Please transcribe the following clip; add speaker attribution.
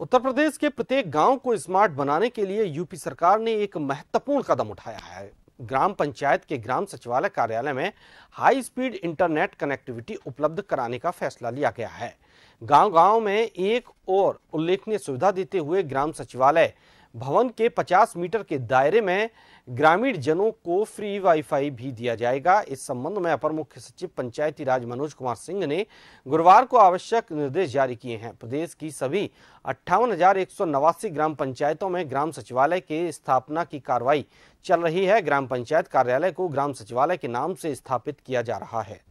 Speaker 1: उत्तर प्रदेश के प्रत्येक गांव को स्मार्ट बनाने के लिए यूपी सरकार ने एक महत्वपूर्ण कदम उठाया है ग्राम पंचायत के ग्राम सचिवालय कार्यालय में हाई स्पीड इंटरनेट कनेक्टिविटी उपलब्ध कराने का फैसला लिया गया है गांव-गांव में एक और उल्लेखनीय सुविधा देते हुए ग्राम सचिवालय भवन के 50 मीटर के दायरे में ग्रामीण जनों को फ्री वाईफाई भी दिया जाएगा इस संबंध में अपर मुख्य सचिव पंचायती राज मनोज कुमार सिंह ने गुरुवार को आवश्यक निर्देश जारी किए हैं प्रदेश की सभी अट्ठावन ग्राम पंचायतों में ग्राम सचिवालय के स्थापना की कार्रवाई चल रही है ग्राम पंचायत कार्यालय को ग्राम सचिवालय के नाम से स्थापित किया जा रहा है